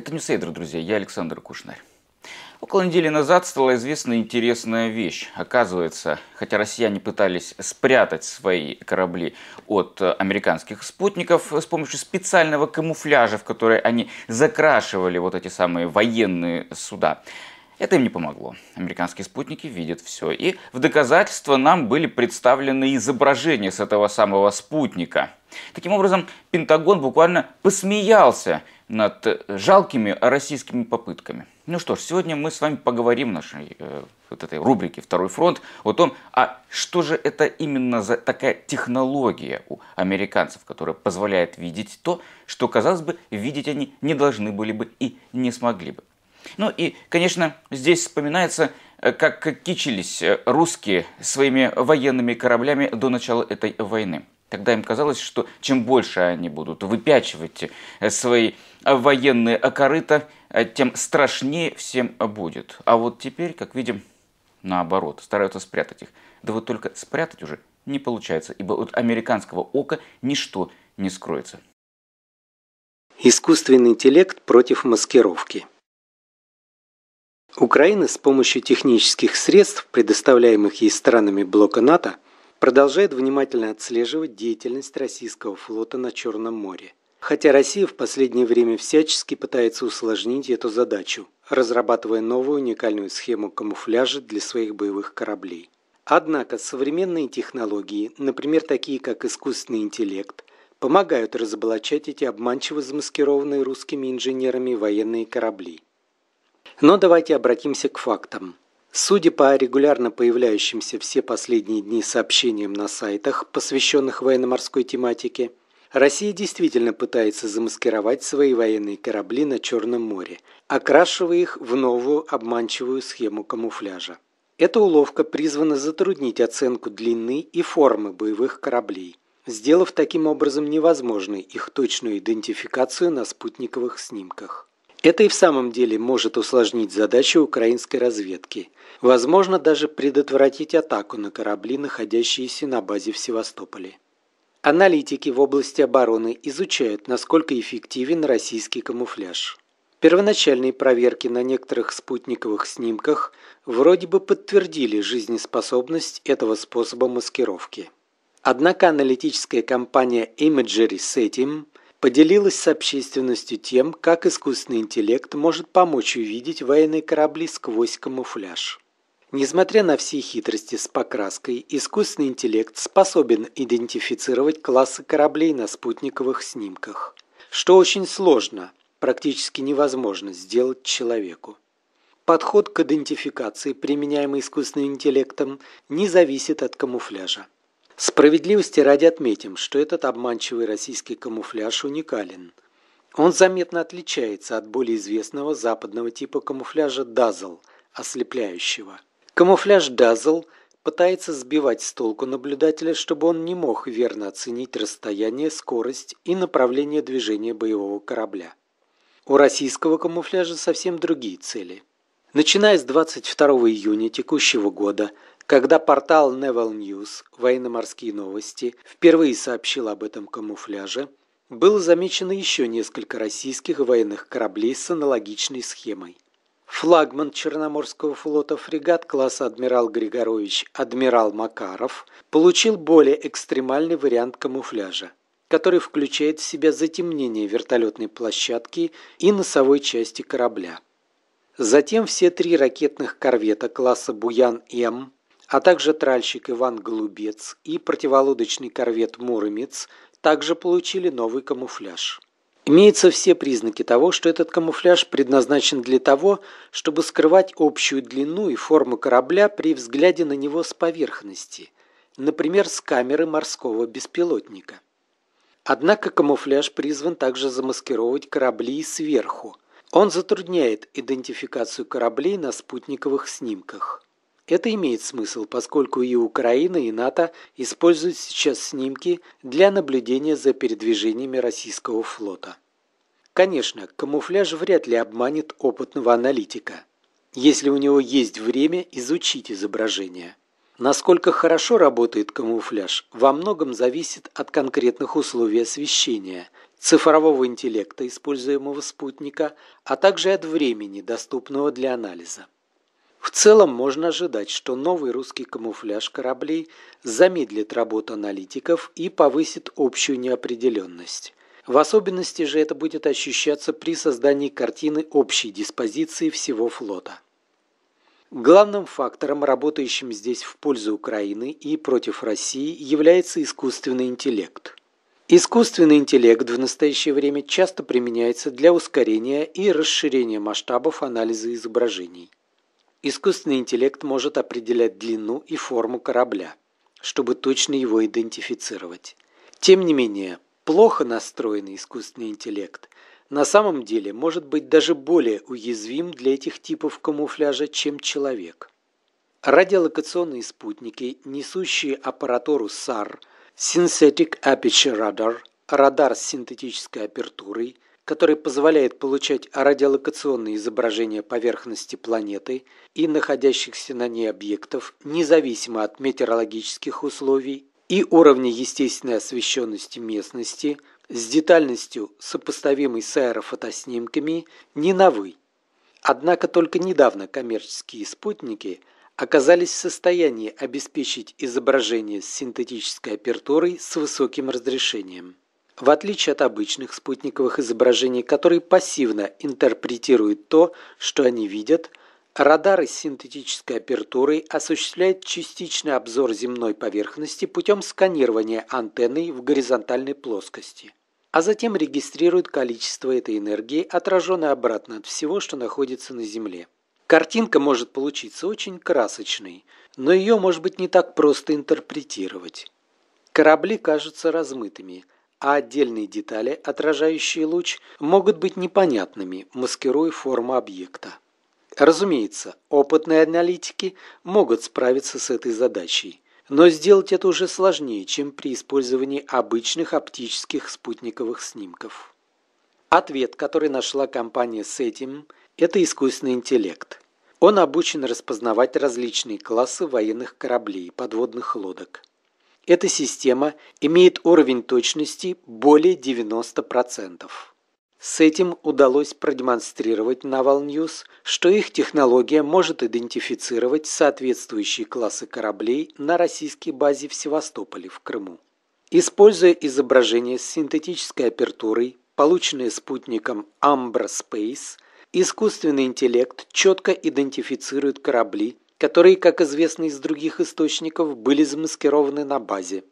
Это Ньюсейдер, друзья, я Александр Кушнарь. Около недели назад стала известна интересная вещь. Оказывается, хотя россияне пытались спрятать свои корабли от э, американских спутников с помощью специального камуфляжа, в который они закрашивали вот эти самые военные суда, это им не помогло. Американские спутники видят все. И в доказательство нам были представлены изображения с этого самого спутника. Таким образом, Пентагон буквально посмеялся над жалкими российскими попытками. Ну что ж, сегодня мы с вами поговорим в нашей э, вот этой рубрике «Второй фронт» о том, а что же это именно за такая технология у американцев, которая позволяет видеть то, что, казалось бы, видеть они не должны были бы и не смогли бы. Ну и, конечно, здесь вспоминается, э, как кичились э, русские своими военными кораблями до начала этой войны. Тогда им казалось, что чем больше они будут выпячивать э, свои военные корыта, э, тем страшнее всем будет. А вот теперь, как видим, наоборот, стараются спрятать их. Да вот только спрятать уже не получается, ибо от американского ока ничто не скроется. Искусственный интеллект против маскировки. Украина с помощью технических средств, предоставляемых ей странами блока НАТО, продолжает внимательно отслеживать деятельность российского флота на Черном море. Хотя Россия в последнее время всячески пытается усложнить эту задачу, разрабатывая новую уникальную схему камуфляжа для своих боевых кораблей. Однако современные технологии, например, такие как искусственный интеллект, помогают разоблачать эти обманчиво замаскированные русскими инженерами военные корабли. Но давайте обратимся к фактам. Судя по регулярно появляющимся все последние дни сообщениям на сайтах, посвященных военно-морской тематике, Россия действительно пытается замаскировать свои военные корабли на Черном море, окрашивая их в новую обманчивую схему камуфляжа. Эта уловка призвана затруднить оценку длины и формы боевых кораблей, сделав таким образом невозможной их точную идентификацию на спутниковых снимках. Это и в самом деле может усложнить задачи украинской разведки. Возможно, даже предотвратить атаку на корабли, находящиеся на базе в Севастополе. Аналитики в области обороны изучают, насколько эффективен российский камуфляж. Первоначальные проверки на некоторых спутниковых снимках вроде бы подтвердили жизнеспособность этого способа маскировки. Однако аналитическая компания Imagery с этим поделилась с общественностью тем, как искусственный интеллект может помочь увидеть военные корабли сквозь камуфляж. Несмотря на все хитрости с покраской, искусственный интеллект способен идентифицировать классы кораблей на спутниковых снимках, что очень сложно, практически невозможно сделать человеку. Подход к идентификации, применяемый искусственным интеллектом, не зависит от камуфляжа. Справедливости ради отметим, что этот обманчивый российский камуфляж уникален. Он заметно отличается от более известного западного типа камуфляжа «дазл» – ослепляющего. Камуфляж «дазл» пытается сбивать с толку наблюдателя, чтобы он не мог верно оценить расстояние, скорость и направление движения боевого корабля. У российского камуфляжа совсем другие цели. Начиная с 22 июня текущего года – когда портал Naval News «Военно-морские новости» впервые сообщил об этом камуфляже, было замечено еще несколько российских военных кораблей с аналогичной схемой. Флагман Черноморского флота фрегат класса «Адмирал Григорович» «Адмирал Макаров» получил более экстремальный вариант камуфляжа, который включает в себя затемнение вертолетной площадки и носовой части корабля. Затем все три ракетных корвета класса «Буян-М» а также тральщик Иван Голубец и противолодочный корвет «Муромец» также получили новый камуфляж. Имеются все признаки того, что этот камуфляж предназначен для того, чтобы скрывать общую длину и форму корабля при взгляде на него с поверхности, например, с камеры морского беспилотника. Однако камуфляж призван также замаскировать корабли сверху. Он затрудняет идентификацию кораблей на спутниковых снимках. Это имеет смысл, поскольку и Украина, и НАТО используют сейчас снимки для наблюдения за передвижениями российского флота. Конечно, камуфляж вряд ли обманет опытного аналитика, если у него есть время изучить изображение. Насколько хорошо работает камуфляж, во многом зависит от конкретных условий освещения, цифрового интеллекта используемого спутника, а также от времени, доступного для анализа. В целом можно ожидать, что новый русский камуфляж кораблей замедлит работу аналитиков и повысит общую неопределенность. В особенности же это будет ощущаться при создании картины общей диспозиции всего флота. Главным фактором, работающим здесь в пользу Украины и против России, является искусственный интеллект. Искусственный интеллект в настоящее время часто применяется для ускорения и расширения масштабов анализа изображений. Искусственный интеллект может определять длину и форму корабля, чтобы точно его идентифицировать. Тем не менее, плохо настроенный искусственный интеллект на самом деле может быть даже более уязвим для этих типов камуфляжа, чем человек. Радиолокационные спутники, несущие аппаратуру SAR, Synthetic Aperture Radar, радар с синтетической апертурой – который позволяет получать радиолокационные изображения поверхности планеты и находящихся на ней объектов, независимо от метеорологических условий и уровня естественной освещенности местности, с детальностью, сопоставимой с аэрофотоснимками, не новы. Однако только недавно коммерческие спутники оказались в состоянии обеспечить изображение с синтетической апертурой с высоким разрешением. В отличие от обычных спутниковых изображений, которые пассивно интерпретируют то, что они видят, радары с синтетической апертурой осуществляют частичный обзор земной поверхности путем сканирования антенной в горизонтальной плоскости, а затем регистрируют количество этой энергии, отраженной обратно от всего, что находится на Земле. Картинка может получиться очень красочной, но ее может быть не так просто интерпретировать. Корабли кажутся размытыми – а отдельные детали, отражающие луч, могут быть непонятными, маскируя форму объекта. Разумеется, опытные аналитики могут справиться с этой задачей, но сделать это уже сложнее, чем при использовании обычных оптических спутниковых снимков. Ответ, который нашла компания с этим, это искусственный интеллект. Он обучен распознавать различные классы военных кораблей, подводных лодок. Эта система имеет уровень точности более 90%. С этим удалось продемонстрировать Naval News, что их технология может идентифицировать соответствующие классы кораблей на российской базе в Севастополе в Крыму. Используя изображение с синтетической апертурой, полученное спутником Ambra Space, искусственный интеллект четко идентифицирует корабли которые, как известно из других источников, были замаскированы на базе.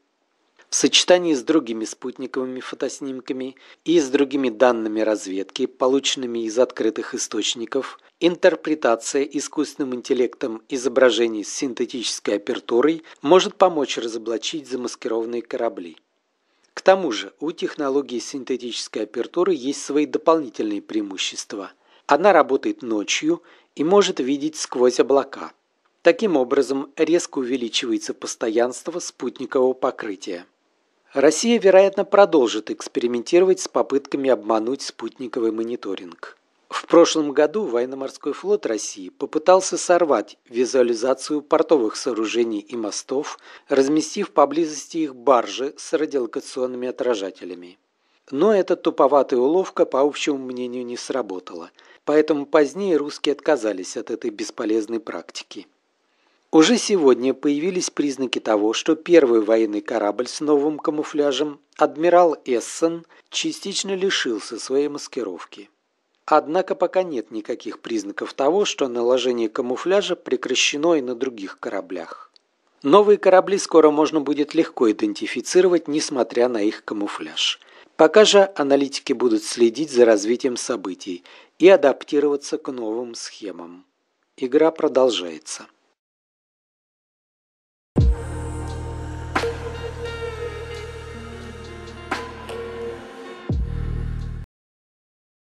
В сочетании с другими спутниковыми фотоснимками и с другими данными разведки, полученными из открытых источников, интерпретация искусственным интеллектом изображений с синтетической апертурой может помочь разоблачить замаскированные корабли. К тому же у технологии синтетической апертуры есть свои дополнительные преимущества. Она работает ночью и может видеть сквозь облака – Таким образом, резко увеличивается постоянство спутникового покрытия. Россия, вероятно, продолжит экспериментировать с попытками обмануть спутниковый мониторинг. В прошлом году военно-морской флот России попытался сорвать визуализацию портовых сооружений и мостов, разместив поблизости их баржи с радиолокационными отражателями. Но эта туповатая уловка, по общему мнению, не сработала, поэтому позднее русские отказались от этой бесполезной практики. Уже сегодня появились признаки того, что первый военный корабль с новым камуфляжем «Адмирал Эссен» частично лишился своей маскировки. Однако пока нет никаких признаков того, что наложение камуфляжа прекращено и на других кораблях. Новые корабли скоро можно будет легко идентифицировать, несмотря на их камуфляж. Пока же аналитики будут следить за развитием событий и адаптироваться к новым схемам. Игра продолжается.